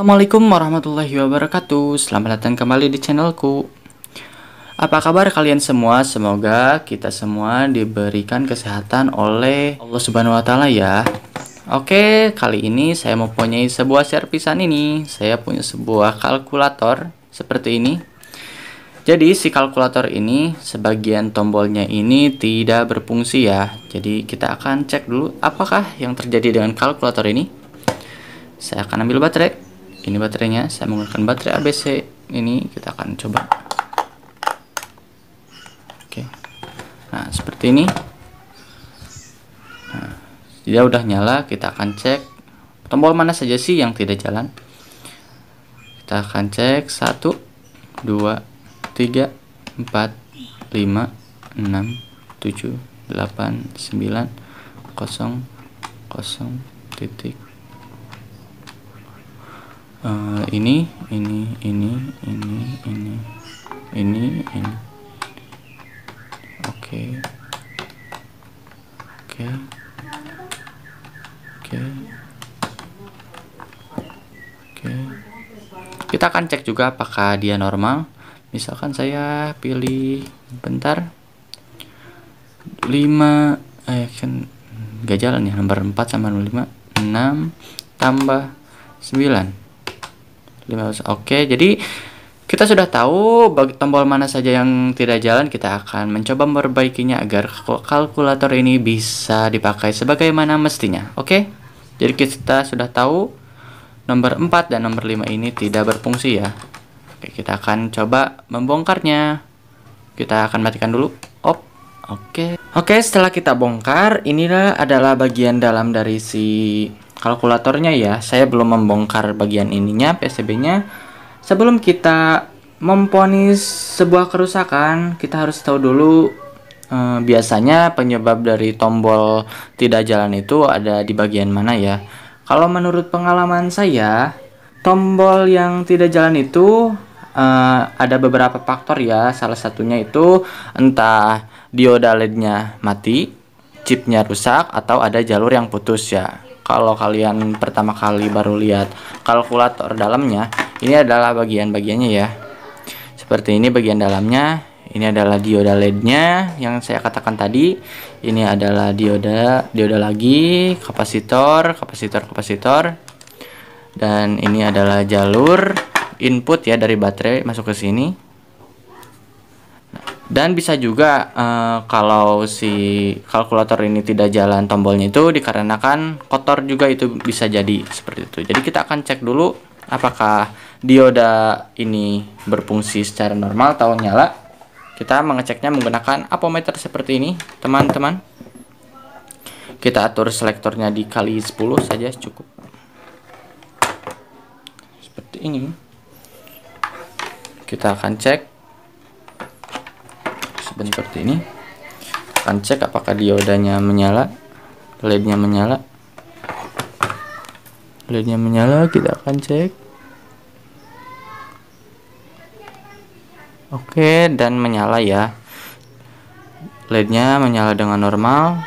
Assalamualaikum warahmatullahi wabarakatuh Selamat datang kembali di channelku Apa kabar kalian semua? Semoga kita semua diberikan kesehatan oleh Allah subhanahu wa ta'ala ya Oke, kali ini saya mau punya sebuah servisan ini Saya punya sebuah kalkulator seperti ini Jadi si kalkulator ini sebagian tombolnya ini tidak berfungsi ya Jadi kita akan cek dulu apakah yang terjadi dengan kalkulator ini saya akan ambil baterai ini baterainya saya menggunakan baterai ABC ini kita akan coba oke nah seperti ini nah, dia udah nyala kita akan cek tombol mana saja sih yang tidak jalan kita akan cek 1 2 3 4 5 6 7 8 9 0 0 titik uh, ini ini ini ini ini ini ini oke oke oke oke kita akan cek juga apakah dia normal misalkan saya pilih bentar 5 eh kan gak jalan ya nomor 4 sama 5 6 tambah 9 500. Oke, jadi kita sudah tahu bagi tombol mana saja yang tidak jalan, kita akan mencoba memperbaikinya agar kalkulator ini bisa dipakai sebagaimana mestinya. Oke. Jadi kita sudah tahu nomor 4 dan nomor 5 ini tidak berfungsi ya. Oke, kita akan coba membongkarnya. Kita akan matikan dulu. Op. Oke. Oke, setelah kita bongkar, inilah adalah bagian dalam dari si kalkulatornya ya saya belum membongkar bagian ininya PCB nya sebelum kita memponis sebuah kerusakan kita harus tahu dulu eh, biasanya penyebab dari tombol tidak jalan itu ada di bagian mana ya kalau menurut pengalaman saya tombol yang tidak jalan itu eh, ada beberapa faktor ya. Salah satunya itu entah dioda lednya mati, chipnya rusak, atau ada jalur yang putus ya kalau kalian pertama kali baru lihat kalkulator dalamnya ini adalah bagian-bagiannya ya seperti ini bagian dalamnya ini adalah dioda lednya yang saya katakan tadi ini adalah dioda dioda lagi kapasitor kapasitor kapasitor dan ini adalah jalur input ya dari baterai masuk ke sini dan bisa juga uh, kalau si kalkulator ini tidak jalan tombolnya itu dikarenakan kotor juga itu bisa jadi seperti itu jadi kita akan cek dulu apakah dioda ini berfungsi secara normal atau nyala kita mengeceknya menggunakan apometer seperti ini teman-teman kita atur selektornya di kali 10 saja cukup seperti ini kita akan cek open seperti ini akan cek apakah diodanya menyala lednya menyala lednya menyala kita akan cek oke dan menyala ya lednya menyala dengan normal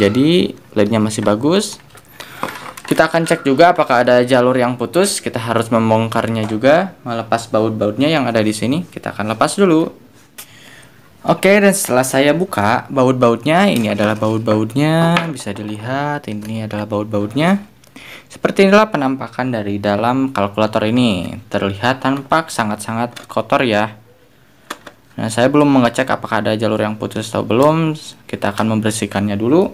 jadi lednya masih bagus kita akan cek juga apakah ada jalur yang putus. Kita harus membongkarnya juga, melepas baut-bautnya yang ada di sini. Kita akan lepas dulu. Oke, dan setelah saya buka baut-bautnya, ini adalah baut-bautnya, bisa dilihat ini adalah baut-bautnya. Seperti inilah penampakan dari dalam kalkulator ini. Terlihat tampak sangat-sangat kotor ya. Nah, saya belum mengecek apakah ada jalur yang putus atau belum. Kita akan membersihkannya dulu.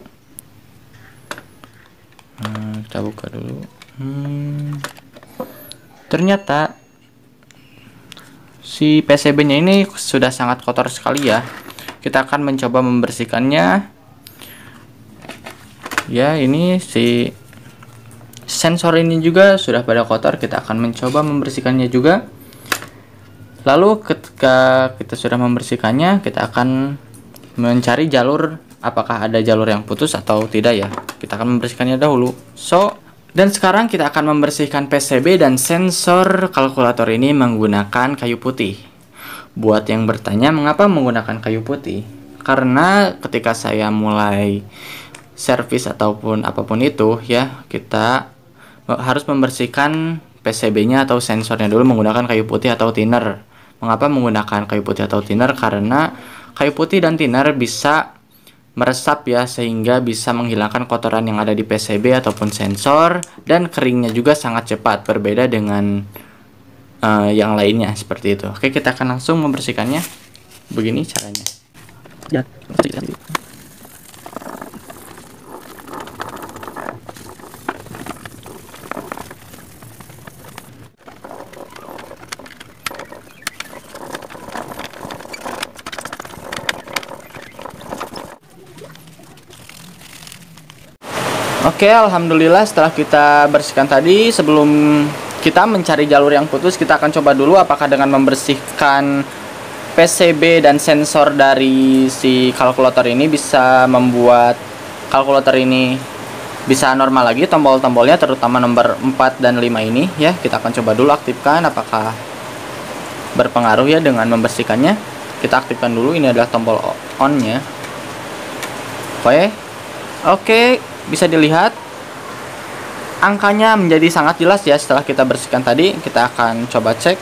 Nah, kita buka dulu. Hmm. Ternyata si PCB-nya ini sudah sangat kotor sekali ya. Kita akan mencoba membersihkannya. Ya, ini si sensor ini juga sudah pada kotor, kita akan mencoba membersihkannya juga. Lalu ketika kita sudah membersihkannya, kita akan mencari jalur apakah ada jalur yang putus atau tidak ya. Kita akan membersihkannya dahulu. So, dan sekarang kita akan membersihkan PCB dan sensor kalkulator ini menggunakan kayu putih. Buat yang bertanya mengapa menggunakan kayu putih? Karena ketika saya mulai servis ataupun apapun itu ya, kita harus membersihkan PCB-nya atau sensornya dulu menggunakan kayu putih atau thinner. Mengapa menggunakan kayu putih atau thinner? Karena kayu putih dan thinner bisa meresap ya sehingga bisa menghilangkan kotoran yang ada di PCB ataupun sensor dan keringnya juga sangat cepat berbeda dengan uh, yang lainnya seperti itu. Oke, kita akan langsung membersihkannya. Begini caranya. Ya. Oke, alhamdulillah setelah kita bersihkan tadi sebelum kita mencari jalur yang putus, kita akan coba dulu apakah dengan membersihkan PCB dan sensor dari si kalkulator ini bisa membuat kalkulator ini bisa normal lagi tombol-tombolnya terutama nomor 4 dan 5 ini ya. Kita akan coba dulu aktifkan apakah berpengaruh ya dengan membersihkannya. Kita aktifkan dulu ini adalah tombol on-nya. Oke. Oke, bisa dilihat angkanya menjadi sangat jelas ya setelah kita bersihkan tadi kita akan coba cek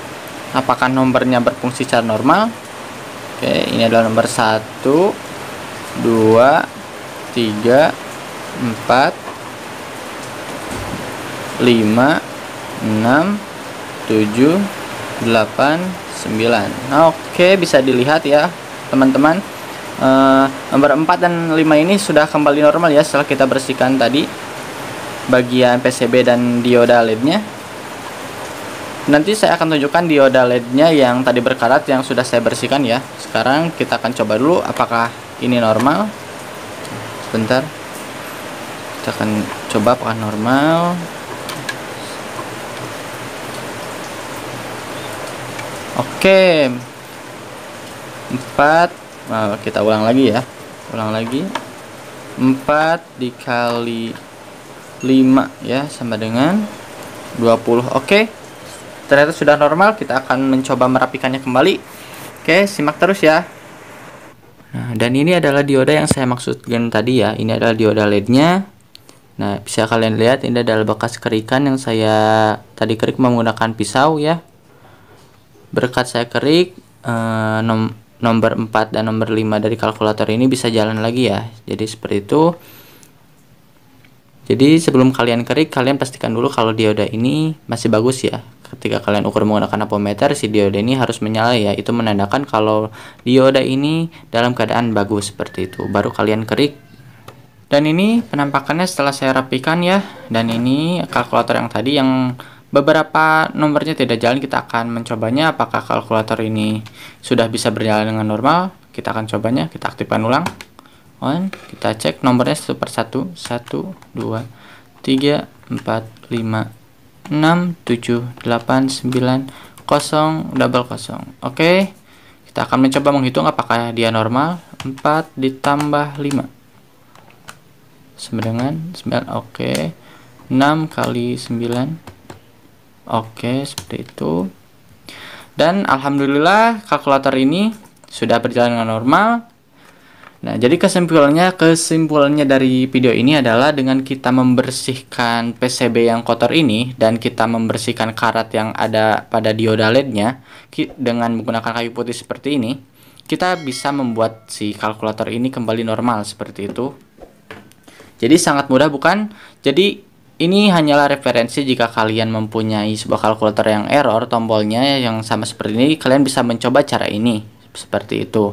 apakah nomornya berfungsi secara normal oke ini adalah nomor 1 2 3 4 5 6 7 8 9 oke bisa dilihat ya teman-teman uh, nomor 4 dan 5 ini sudah kembali normal ya setelah kita bersihkan tadi bagian PCB dan dioda LED-nya. Nanti saya akan tunjukkan dioda LED-nya yang tadi berkarat yang sudah saya bersihkan ya. Sekarang kita akan coba dulu apakah ini normal. Sebentar. Kita akan coba apakah normal. Oke. empat nah, kita ulang lagi ya ulang lagi 4 dikali 5 ya sama dengan 20 oke ternyata sudah normal kita akan mencoba merapikannya kembali oke simak terus ya nah, dan ini adalah dioda yang saya maksudkan tadi ya ini adalah dioda lednya Nah, bisa kalian lihat ini adalah bekas kerikan yang saya tadi kerik menggunakan pisau ya. Berkat saya kerik, eh, nom nomor 4 dan nomor 5 dari kalkulator ini bisa jalan lagi ya. Jadi seperti itu. Jadi sebelum kalian kerik, kalian pastikan dulu kalau dioda ini masih bagus ya. Ketika kalian ukur menggunakan apometer, si dioda ini harus menyala ya. Itu menandakan kalau dioda ini dalam keadaan bagus seperti itu. Baru kalian kerik. Dan ini penampakannya setelah saya rapikan ya. Dan ini kalkulator yang tadi yang beberapa nomornya tidak jalan kita akan mencobanya apakah kalkulator ini sudah bisa berjalan dengan normal kita akan cobanya kita aktifkan ulang on kita cek nomornya satu per satu satu dua tiga empat lima enam tujuh delapan sembilan kosong double kosong oke kita akan mencoba menghitung apakah dia normal empat ditambah lima 9 dengan 9 oke enam kali sembilan Oke, seperti itu. Dan alhamdulillah kalkulator ini sudah berjalan dengan normal. Nah, jadi kesimpulannya kesimpulannya dari video ini adalah dengan kita membersihkan PCB yang kotor ini dan kita membersihkan karat yang ada pada dioda LED-nya dengan menggunakan kayu putih seperti ini, kita bisa membuat si kalkulator ini kembali normal seperti itu. Jadi sangat mudah bukan? Jadi ini hanyalah referensi jika kalian mempunyai sebuah kalkulator yang error tombolnya yang sama seperti ini, kalian bisa mencoba cara ini seperti itu.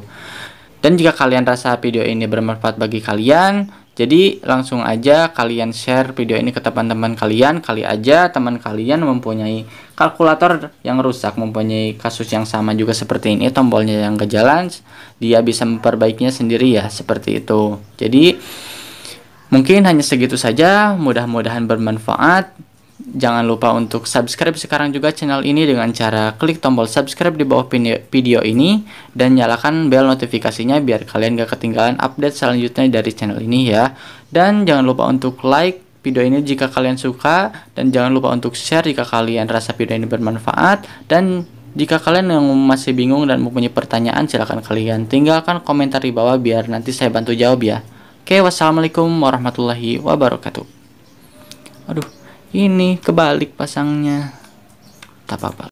Dan jika kalian rasa video ini bermanfaat bagi kalian, jadi langsung aja kalian share video ini ke teman-teman kalian, kali aja teman kalian mempunyai kalkulator yang rusak, mempunyai kasus yang sama juga seperti ini, tombolnya yang gak jalan, dia bisa memperbaikinya sendiri ya, seperti itu. Jadi Mungkin hanya segitu saja, mudah-mudahan bermanfaat. Jangan lupa untuk subscribe sekarang juga channel ini dengan cara klik tombol subscribe di bawah video ini dan nyalakan bell notifikasinya biar kalian gak ketinggalan update selanjutnya dari channel ini ya. Dan jangan lupa untuk like video ini jika kalian suka dan jangan lupa untuk share jika kalian rasa video ini bermanfaat dan jika kalian yang masih bingung dan mempunyai pertanyaan silahkan kalian tinggalkan komentar di bawah biar nanti saya bantu jawab ya. Oke, wassalamualaikum warahmatullahi wabarakatuh. Aduh, ini kebalik pasangnya. Tak apa-apa.